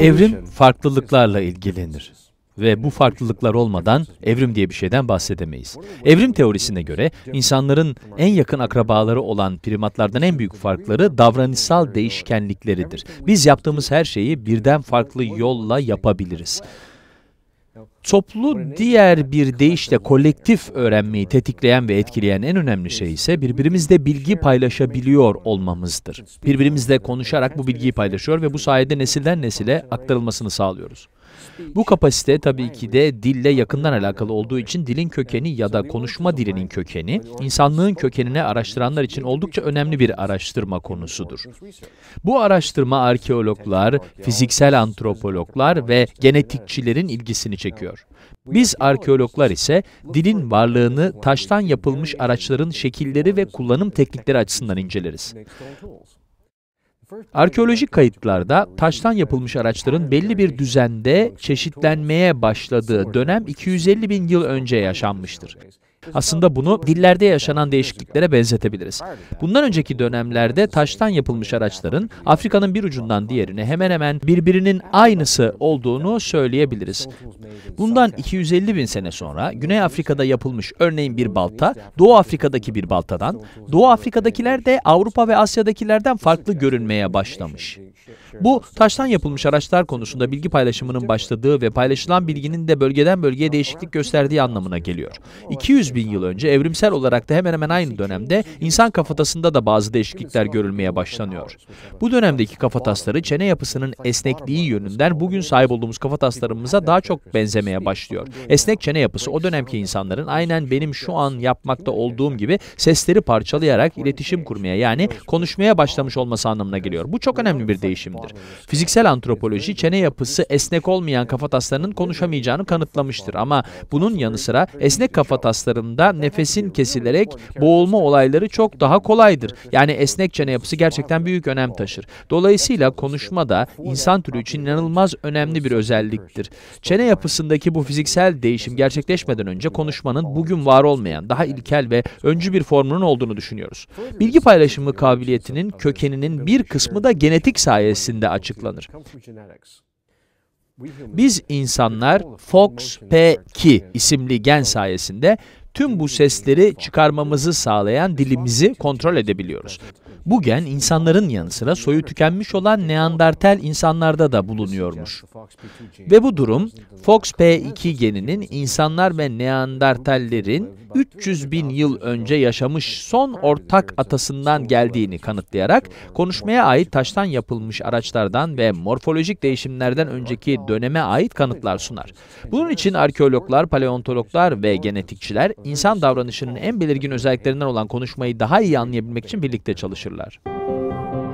Evrim farklılıklarla ilgilenir ve bu farklılıklar olmadan evrim diye bir şeyden bahsedemeyiz. Evrim teorisine göre insanların en yakın akrabaları olan primatlardan en büyük farkları davranışsal değişkenlikleridir. Biz yaptığımız her şeyi birden farklı yolla yapabiliriz. Toplu diğer bir deyişle kolektif öğrenmeyi tetikleyen ve etkileyen en önemli şey ise birbirimizle bilgi paylaşabiliyor olmamızdır. Birbirimizle konuşarak bu bilgiyi paylaşıyor ve bu sayede nesilden nesile aktarılmasını sağlıyoruz. Bu kapasite tabii ki de dille yakından alakalı olduğu için dilin kökeni ya da konuşma dilinin kökeni, insanlığın kökenine araştıranlar için oldukça önemli bir araştırma konusudur. Bu araştırma arkeologlar, fiziksel antropologlar ve genetikçilerin ilgisini çekiyor. Biz arkeologlar ise dilin varlığını taştan yapılmış araçların şekilleri ve kullanım teknikleri açısından inceleriz. Arkeolojik kayıtlarda taştan yapılmış araçların belli bir düzende çeşitlenmeye başladığı dönem 250 bin yıl önce yaşanmıştır. Aslında bunu dillerde yaşanan değişikliklere benzetebiliriz. Bundan önceki dönemlerde taştan yapılmış araçların Afrika'nın bir ucundan diğerine hemen hemen birbirinin aynısı olduğunu söyleyebiliriz. Bundan 250 bin sene sonra Güney Afrika'da yapılmış örneğin bir balta, Doğu Afrika'daki bir baltadan, Doğu Afrika'dakiler de Avrupa ve Asya'dakilerden farklı görünmeye başlamış. Bu taştan yapılmış araçlar konusunda bilgi paylaşımının başladığı ve paylaşılan bilginin de bölgeden bölgeye değişiklik gösterdiği anlamına geliyor. 200 bin yıl önce evrimsel olarak da hemen hemen aynı dönemde insan kafatasında da bazı değişiklikler görülmeye başlanıyor. Bu dönemdeki kafatasları çene yapısının esnekliği yönünden bugün sahip olduğumuz kafataslarımıza daha çok benzemeye başlıyor. Esnek çene yapısı o dönemki insanların aynen benim şu an yapmakta olduğum gibi sesleri parçalayarak iletişim kurmaya yani konuşmaya başlamış olması anlamına geliyor. Bu çok önemli bir değişimdir. Fiziksel antropoloji çene yapısı esnek olmayan kafataslarının konuşamayacağını kanıtlamıştır ama bunun yanı sıra esnek kafatasların hastalıklarında nefesin kesilerek boğulma olayları çok daha kolaydır. Yani esnek çene yapısı gerçekten büyük önem taşır. Dolayısıyla konuşma da insan türü için inanılmaz önemli bir özelliktir. Çene yapısındaki bu fiziksel değişim gerçekleşmeden önce konuşmanın bugün var olmayan, daha ilkel ve öncü bir formunun olduğunu düşünüyoruz. Bilgi paylaşımı kabiliyetinin kökeninin bir şey. kısmı da genetik sayesinde açıklanır. Biz insanlar FOXP2 isimli gen sayesinde tüm bu sesleri çıkarmamızı sağlayan dilimizi kontrol edebiliyoruz. Bu gen insanların yanı sıra soyu tükenmiş olan Neandertal insanlarda da bulunuyormuş. Ve bu durum FOXP2 geninin insanlar ve Neandertallerin 300 bin yıl önce yaşamış son ortak atasından geldiğini kanıtlayarak konuşmaya ait taştan yapılmış araçlardan ve morfolojik değişimlerden önceki döneme ait kanıtlar sunar. Bunun için arkeologlar, paleontologlar ve genetikçiler insan davranışının en belirgin özelliklerinden olan konuşmayı daha iyi anlayabilmek için birlikte çalışırlar. teşekkürler.